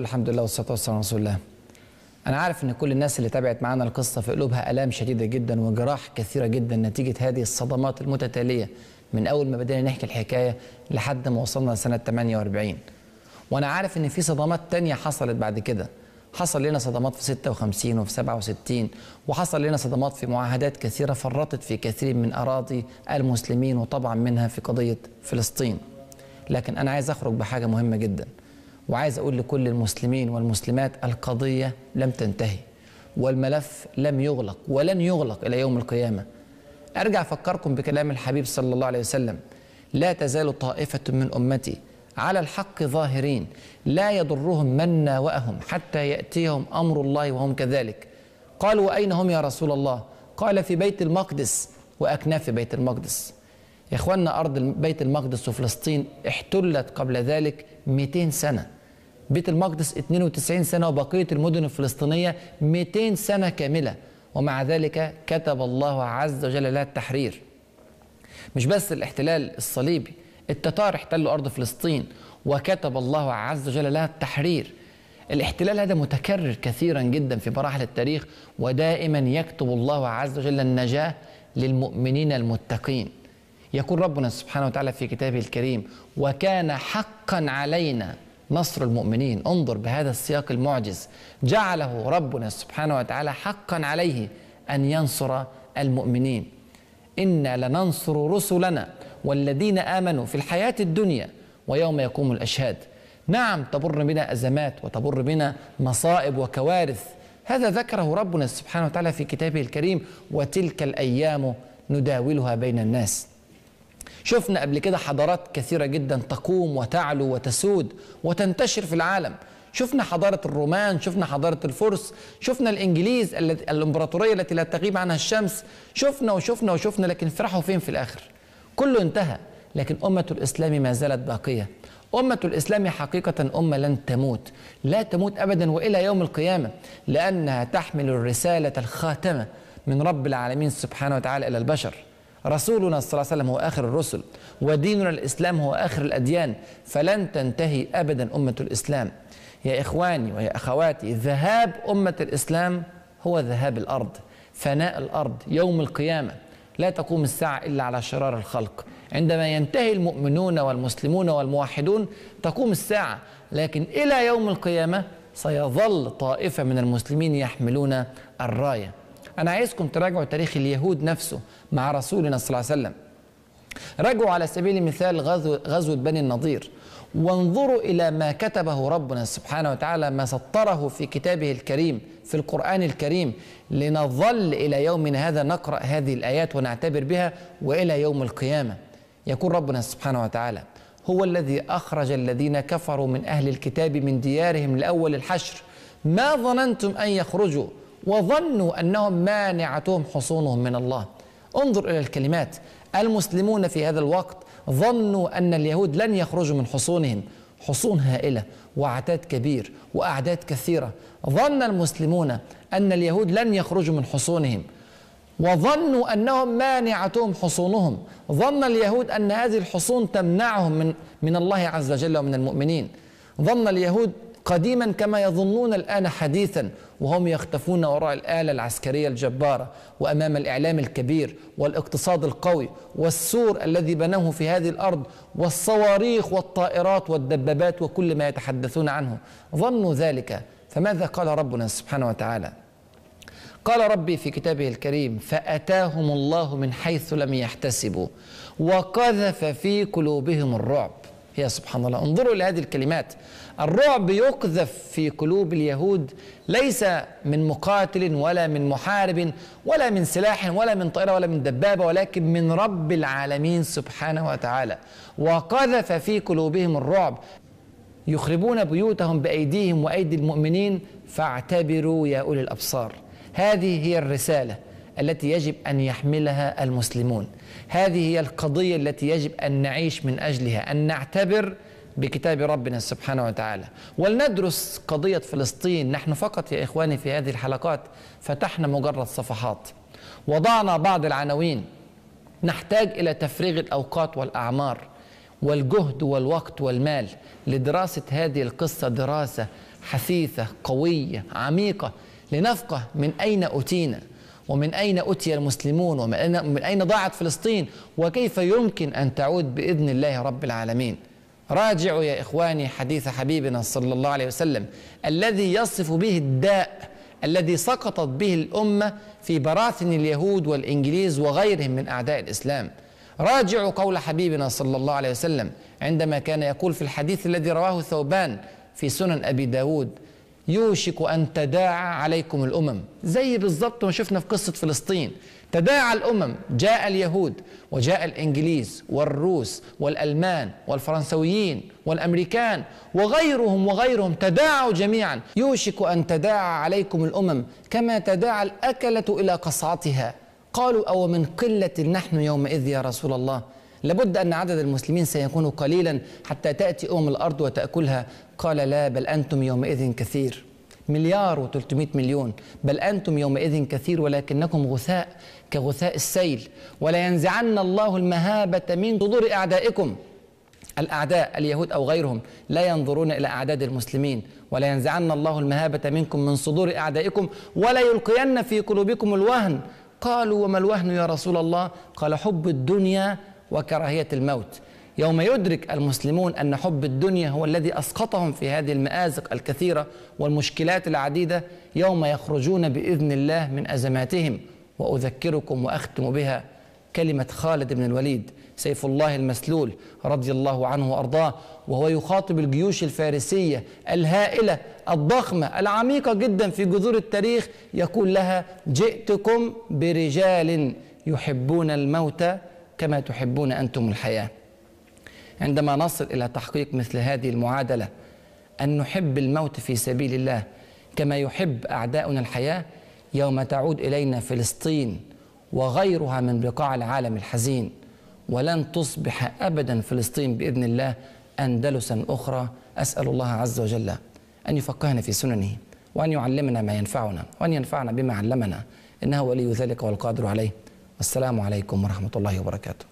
الحمد لله والصلاه والسلام على رسول الله انا عارف ان كل الناس اللي تابعت معانا القصه في قلوبها الام شديده جدا وجراح كثيره جدا نتيجه هذه الصدمات المتتاليه من اول ما بدينا نحكي الحكايه لحد ما وصلنا لسنه 48 وانا عارف ان في صدمات تانية حصلت بعد كده حصل لنا صدمات في 56 وفي 67 وحصل لنا صدمات في معاهدات كثيره فرطت في كثير من اراضي المسلمين وطبعا منها في قضيه فلسطين لكن انا عايز اخرج بحاجه مهمه جدا وعايز أقول لكل المسلمين والمسلمات القضية لم تنتهي والملف لم يغلق ولن يغلق إلى يوم القيامة أرجع أفكركم بكلام الحبيب صلى الله عليه وسلم لا تزال طائفة من أمتي على الحق ظاهرين لا يضرهم من ناوأهم حتى يأتيهم أمر الله وهم كذلك قالوا وأين هم يا رسول الله قال في بيت المقدس وأكناف بيت المقدس يا إخواننا أرض بيت المقدس وفلسطين احتلت قبل ذلك 200 سنة بيت المقدس 92 سنة وبقية المدن الفلسطينية 200 سنة كاملة ومع ذلك كتب الله عز وجل لها التحرير مش بس الاحتلال الصليبي التتار احتلوا أرض فلسطين وكتب الله عز وجل لها التحرير الاحتلال هذا متكرر كثيرا جدا في مراحل التاريخ ودائما يكتب الله عز وجل النجاة للمؤمنين المتقين يقول ربنا سبحانه وتعالى في كتابه الكريم وكان حقا علينا نصر المؤمنين انظر بهذا السياق المعجز جعله ربنا سبحانه وتعالى حقا عليه ان ينصر المؤمنين انا لننصر رسلنا والذين امنوا في الحياه الدنيا ويوم يقوم الاشهاد نعم تبر بنا ازمات وتبر بنا مصائب وكوارث هذا ذكره ربنا سبحانه وتعالى في كتابه الكريم وتلك الايام نداولها بين الناس شفنا قبل كده حضارات كثيرة جدا تقوم وتعلو وتسود وتنتشر في العالم شفنا حضارة الرومان شفنا حضارة الفرس شفنا الإنجليز الإمبراطورية التي لا تغيب عنها الشمس شفنا وشفنا وشفنا لكن فرحوا فين في الآخر كله انتهى لكن أمة الإسلام ما زالت باقية أمة الإسلام حقيقة أمة لن تموت لا تموت أبدا وإلى يوم القيامة لأنها تحمل الرسالة الخاتمة من رب العالمين سبحانه وتعالى إلى البشر رسولنا صلى الله عليه وسلم هو آخر الرسل وديننا الإسلام هو آخر الأديان فلن تنتهي أبدا أمة الإسلام يا إخواني ويا أخواتي ذهاب أمة الإسلام هو ذهاب الأرض فناء الأرض يوم القيامة لا تقوم الساعة إلا على شرار الخلق عندما ينتهي المؤمنون والمسلمون والموحدون تقوم الساعة لكن إلى يوم القيامة سيظل طائفة من المسلمين يحملون الراية أنا عايزكم تراجعوا تاريخ اليهود نفسه مع رسولنا صلى الله عليه وسلم راجعوا على سبيل المثال غزو غزوة بني النضير وانظروا إلى ما كتبه ربنا سبحانه وتعالى ما سطره في كتابه الكريم في القرآن الكريم لنظل إلى يومنا هذا نقرأ هذه الآيات ونعتبر بها وإلى يوم القيامة يقول ربنا سبحانه وتعالى هو الذي أخرج الذين كفروا من أهل الكتاب من ديارهم لأول الحشر ما ظننتم أن يخرجوا وظنوا أنهم مانعتهم حصونهم من الله انظر إلى الكلمات المسلمون في هذا الوقت ظنوا أن اليهود لن يخرجوا من حصونهم حصون هائلة وعتاد كبير وأعداد كثيرة ظن المسلمون أن اليهود لن يخرجوا من حصونهم وظنوا أنهم مانعتهم حصونهم ظن اليهود أن هذه الحصون تمنعهم من, من الله عز وجل ومن المؤمنين ظن اليهود قديما كما يظنون الآن حديثا وهم يختفون وراء الآلة العسكرية الجبارة وأمام الإعلام الكبير والاقتصاد القوي والسور الذي بنوه في هذه الأرض والصواريخ والطائرات والدبابات وكل ما يتحدثون عنه ظنوا ذلك فماذا قال ربنا سبحانه وتعالى قال ربي في كتابه الكريم فأتاهم الله من حيث لم يحتسبوا وقذف في قلوبهم الرعب هي سبحان الله انظروا لهذه الكلمات الرعب يقذف في قلوب اليهود ليس من مقاتل ولا من محارب ولا من سلاح ولا من طائرة ولا من دبابة ولكن من رب العالمين سبحانه وتعالى وقذف في قلوبهم الرعب يخربون بيوتهم بأيديهم وأيدي المؤمنين فاعتبروا يا أولي الأبصار هذه هي الرسالة التي يجب أن يحملها المسلمون هذه هي القضية التي يجب أن نعيش من أجلها أن نعتبر بكتاب ربنا سبحانه وتعالى ولندرس قضية فلسطين نحن فقط يا إخواني في هذه الحلقات فتحنا مجرد صفحات وضعنا بعض العناوين نحتاج إلى تفريغ الأوقات والأعمار والجهد والوقت والمال لدراسة هذه القصة دراسة حثيثة قوية عميقة لنفقه من أين أتينا ومن أين أتي المسلمون ومن أين, من أين ضاعت فلسطين وكيف يمكن أن تعود بإذن الله رب العالمين راجعوا يا إخواني حديث حبيبنا صلى الله عليه وسلم الذي يصف به الداء الذي سقطت به الأمة في براثن اليهود والإنجليز وغيرهم من أعداء الإسلام راجعوا قول حبيبنا صلى الله عليه وسلم عندما كان يقول في الحديث الذي رواه ثوبان في سنن أبي داود يوشك أن تداعى عليكم الأمم زي بالظبط ما شفنا في قصة فلسطين تداعى الأمم جاء اليهود وجاء الإنجليز والروس والألمان والفرنسويين والأمريكان وغيرهم وغيرهم تداعوا جميعا يوشك أن تداعى عليكم الأمم كما تداعى الأكلة إلى قصعتها قالوا أو من قلة نحن يومئذ يا رسول الله لابد أن عدد المسلمين سيكون قليلا حتى تأتي أم الأرض وتأكلها قال لا بل أنتم يومئذ كثير مليار و300 مليون بل أنتم يومئذ كثير ولكنكم غثاء كغثاء السيل ولا ينزعن الله المهابة من صدور أعدائكم الأعداء اليهود أو غيرهم لا ينظرون إلى أعداد المسلمين ولا ينزعن الله المهابة منكم من صدور أعدائكم ولا يلقين في قلوبكم الوهن قالوا وما الوهن يا رسول الله قال حب الدنيا وكراهية الموت يوم يدرك المسلمون أن حب الدنيا هو الذي أسقطهم في هذه المآزق الكثيرة والمشكلات العديدة يوم يخرجون بإذن الله من أزماتهم وأذكركم وأختم بها كلمة خالد بن الوليد سيف الله المسلول رضي الله عنه وأرضاه وهو يخاطب الجيوش الفارسية الهائلة الضخمة العميقة جدا في جذور التاريخ يقول لها جئتكم برجال يحبون الموت كما تحبون أنتم الحياة عندما نصل إلى تحقيق مثل هذه المعادلة أن نحب الموت في سبيل الله كما يحب أعداؤنا الحياة يوم تعود إلينا فلسطين وغيرها من بقاع العالم الحزين ولن تصبح أبدا فلسطين بإذن الله أندلسا أخرى أسأل الله عز وجل أن يفقهنا في سننه وأن يعلمنا ما ينفعنا وأن ينفعنا بما علمنا إنه ولي ذلك والقادر عليه والسلام عليكم ورحمة الله وبركاته